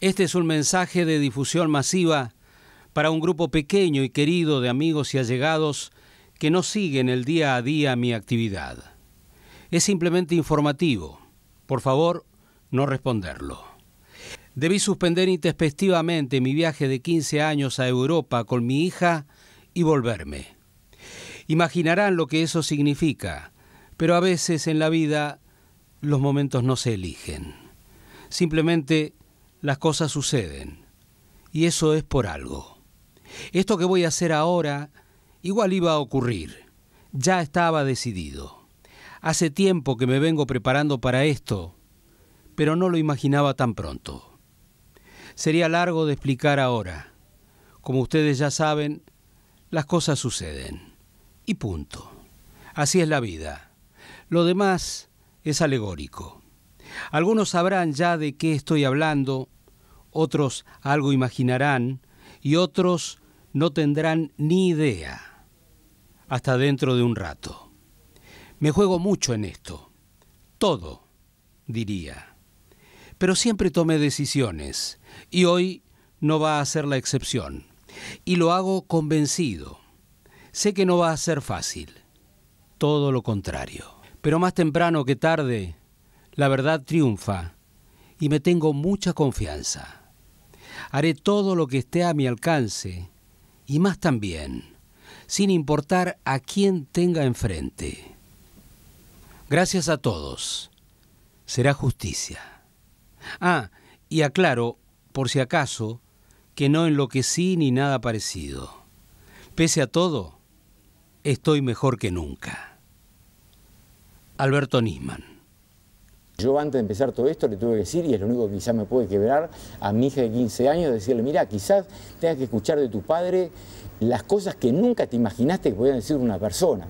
Este es un mensaje de difusión masiva para un grupo pequeño y querido de amigos y allegados que no siguen el día a día mi actividad. Es simplemente informativo. Por favor, no responderlo. Debí suspender intespectivamente mi viaje de 15 años a Europa con mi hija y volverme. Imaginarán lo que eso significa, pero a veces en la vida los momentos no se eligen. Simplemente las cosas suceden. Y eso es por algo. Esto que voy a hacer ahora igual iba a ocurrir. Ya estaba decidido. Hace tiempo que me vengo preparando para esto, pero no lo imaginaba tan pronto. Sería largo de explicar ahora. Como ustedes ya saben, las cosas suceden. Y punto. Así es la vida. Lo demás es alegórico. Algunos sabrán ya de qué estoy hablando, otros algo imaginarán y otros no tendrán ni idea hasta dentro de un rato. Me juego mucho en esto, todo, diría. Pero siempre tomé decisiones y hoy no va a ser la excepción. Y lo hago convencido. Sé que no va a ser fácil, todo lo contrario. Pero más temprano que tarde la verdad triunfa y me tengo mucha confianza. Haré todo lo que esté a mi alcance y más también, sin importar a quién tenga enfrente. Gracias a todos. Será justicia. Ah, y aclaro, por si acaso, que no enloquecí ni nada parecido. Pese a todo, estoy mejor que nunca. Alberto Nisman yo antes de empezar todo esto le tuve que decir, y es lo único que quizás me puede quebrar, a mi hija de 15 años, decirle, mira, quizás tengas que escuchar de tu padre las cosas que nunca te imaginaste que podía decir una persona.